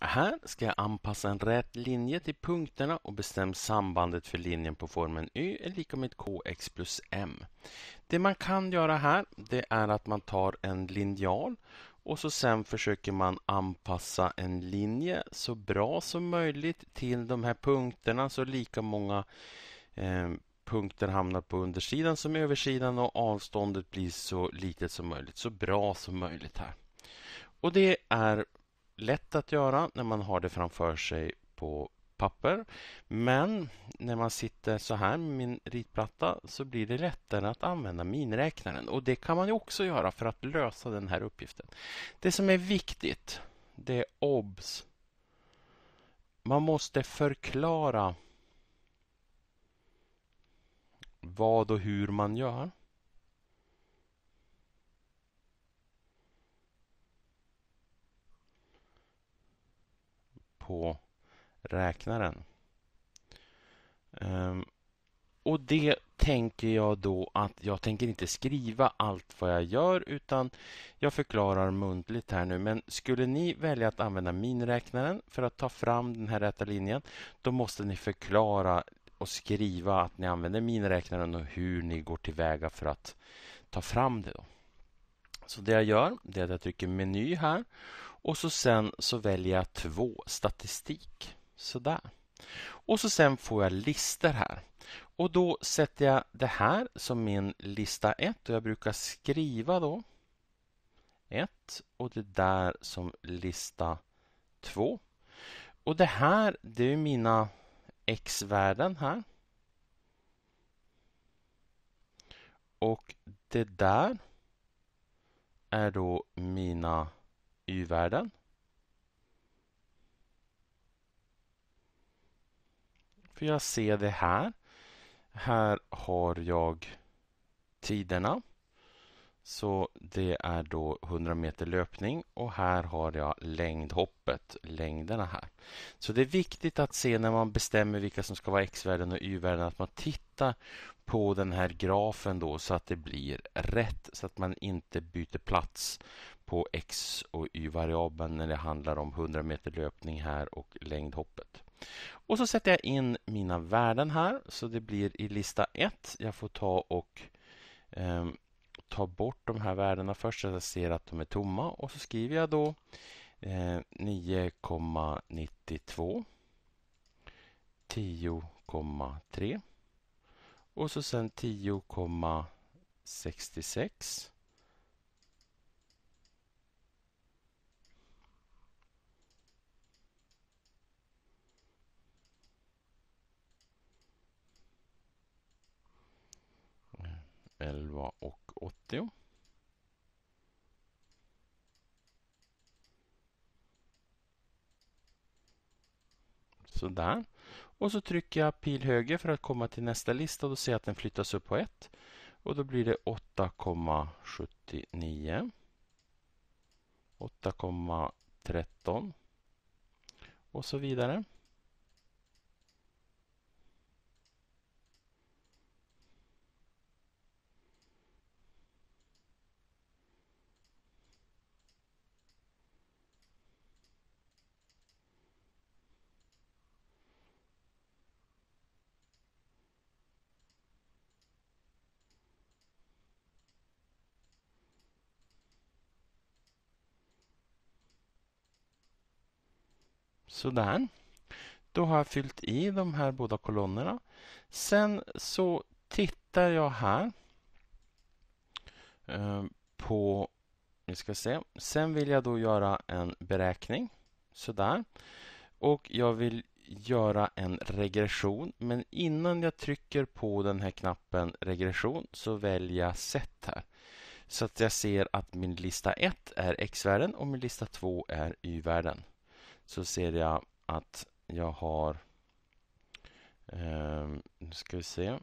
Här ska jag anpassa en rät linje till punkterna och bestäm sambandet för linjen på formen y är lika med kx plus m. Det man kan göra här det är att man tar en linjal och så sen försöker man anpassa en linje så bra som möjligt till de här punkterna så lika många eh, punkter hamnar på undersidan som översidan och avståndet blir så litet som möjligt, så bra som möjligt här. Och det är lätt att göra när man har det framför sig på papper. Men när man sitter så här med min ritplatta så blir det lättare att använda miniräknaren. Och det kan man också göra för att lösa den här uppgiften. Det som är viktigt, det är obs. Man måste förklara vad och hur man gör. på räknaren. Ehm, och det tänker jag då att jag tänker inte skriva allt vad jag gör utan jag förklarar muntligt här nu. Men skulle ni välja att använda miniräknaren för att ta fram den här rätta linjen då måste ni förklara och skriva att ni använder miniräknaren och hur ni går tillväga för att ta fram det. Då. Så det jag gör det är att jag trycker meny här och så sen så väljer jag två statistik. Sådär. Och så sen får jag listor här. Och då sätter jag det här som min lista 1 och jag brukar skriva då 1 och det där som lista 2. Och det här, det är mina x-värden här. Och det där är då mina Y-värden. För jag ser det här. Här har jag tiderna. Så det är då 100 meter löpning och här har jag längdhoppet, längderna här. Så det är viktigt att se när man bestämmer vilka som ska vara x-värden och y-värden att man tittar på den här grafen då så att det blir rätt så att man inte byter plats på x och ju när det handlar om 100 meter löpning här och längdhoppet. Och så sätter jag in mina värden här så det blir i lista 1. Jag får ta och eh, ta bort de här värdena först så jag ser att de är tomma och så skriver jag då eh, 9,92 10,3 och så sen 10,66 11 och 80. Sådär. Och så trycker jag pil höger för att komma till nästa lista då ser jag att den flyttas upp på 1. Och då blir det 8,79. 8,13. Och så vidare. Sådär. Då har jag fyllt i de här båda kolonnerna. Sen så tittar jag här eh, på... Vi ska se. Sen vill jag då göra en beräkning. Sådär. Och jag vill göra en regression. Men innan jag trycker på den här knappen regression så väljer jag sätt här. Så att jag ser att min lista 1 är x-värden och min lista 2 är y-värden så ser jag att jag har... Eh, nu ska vi se.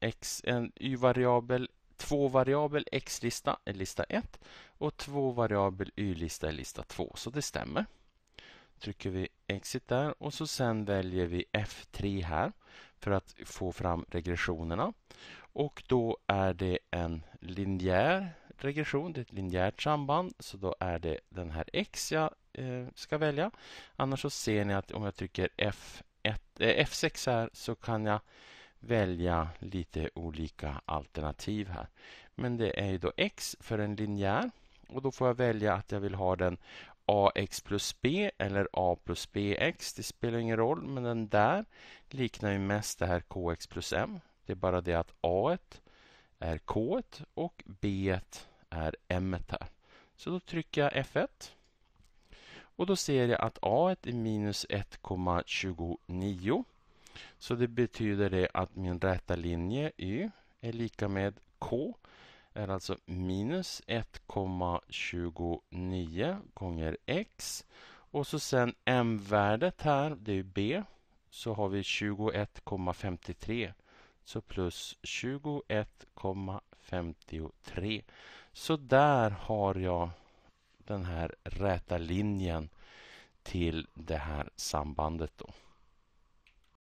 X, en y-variabel, två variabel x-lista är lista 1 och två variabel y-lista är lista 2, så det stämmer. Trycker vi exit där och så sen väljer vi F3 här för att få fram regressionerna. Och då är det en linjär regression, det är ett linjärt samband, så då är det den här x jag eh, ska välja. Annars så ser ni att om jag trycker F1, eh, F6 här så kan jag välja lite olika alternativ här. Men det är ju då x för en linjär och då får jag välja att jag vill ha den ax plus b eller a plus bx. Det spelar ingen roll, men den där liknar ju mest det här kx plus m. Det är bara det att a är k och b är m här. Så då trycker jag F1. Och då ser jag att A är minus 1,29. Så det betyder det att min räta linje Y är lika med K är alltså minus 1,29 gånger x. Och så sen m-värdet här, det är b, så har vi 21,53. Så plus 21,53 53. Så där har jag den här räta linjen till det här sambandet. då.